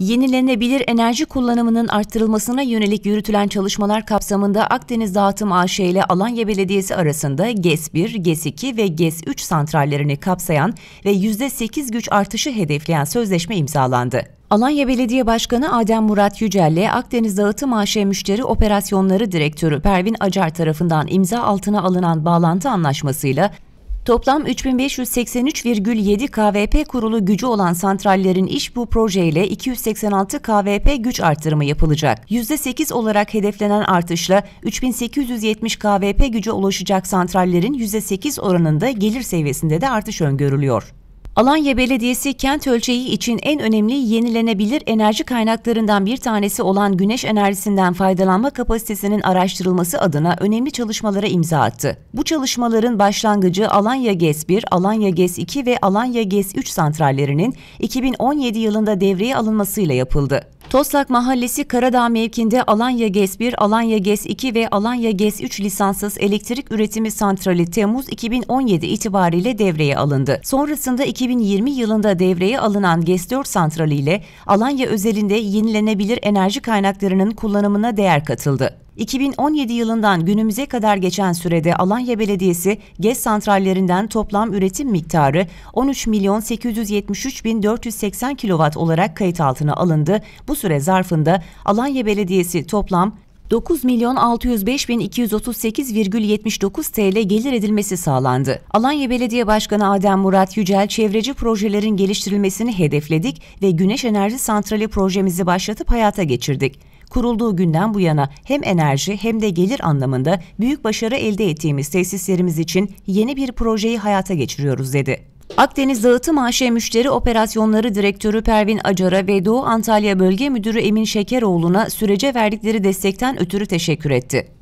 Yenilenebilir enerji kullanımının artırılmasına yönelik yürütülen çalışmalar kapsamında Akdeniz Dağıtım AŞ ile Alanya Belediyesi arasında GES-1, GES-2 ve GES-3 santrallerini kapsayan ve %8 güç artışı hedefleyen sözleşme imzalandı. Alanya Belediye Başkanı Adem Murat Yücel ile Akdeniz Dağıtım AŞ Müşteri Operasyonları Direktörü Pervin Acar tarafından imza altına alınan bağlantı anlaşmasıyla Toplam 3583,7 KVP kurulu gücü olan santrallerin iş bu projeyle 286 KVP güç artırımı yapılacak. %8 olarak hedeflenen artışla 3870 KVP güce ulaşacak santrallerin %8 oranında gelir seviyesinde de artış öngörülüyor. Alanya Belediyesi kent ölçeği için en önemli yenilenebilir enerji kaynaklarından bir tanesi olan güneş enerjisinden faydalanma kapasitesinin araştırılması adına önemli çalışmalara imza attı. Bu çalışmaların başlangıcı Alanya GES 1, Alanya GES 2 ve Alanya GES 3 santrallerinin 2017 yılında devreye alınmasıyla yapıldı. Toslak Mahallesi Karadağ mevkinde Alanya GES 1, Alanya GES 2 ve Alanya GES 3 lisanssız elektrik üretimi santrali Temmuz 2017 itibariyle devreye alındı. Sonrasında 2000 2020 yılında devreye alınan Gestör Santrali ile Alanya özelinde yenilenebilir enerji kaynaklarının kullanımına değer katıldı. 2017 yılından günümüze kadar geçen sürede Alanya Belediyesi GES santrallerinden toplam üretim miktarı 13 milyon 873 bin 480 kilowatt olarak kayıt altına alındı. Bu süre zarfında Alanya Belediyesi toplam 9.605.238,79 TL gelir edilmesi sağlandı. Alanya Belediye Başkanı Adem Murat Yücel, çevreci projelerin geliştirilmesini hedefledik ve Güneş Enerji Santrali projemizi başlatıp hayata geçirdik kurulduğu günden bu yana hem enerji hem de gelir anlamında büyük başarı elde ettiğimiz tesislerimiz için yeni bir projeyi hayata geçiriyoruz dedi. Akdeniz Dağıtım AŞ Müşteri Operasyonları Direktörü Pervin Acar'a ve Doğu Antalya Bölge Müdürü Emin Şekeroğlu'na sürece verdikleri destekten ötürü teşekkür etti.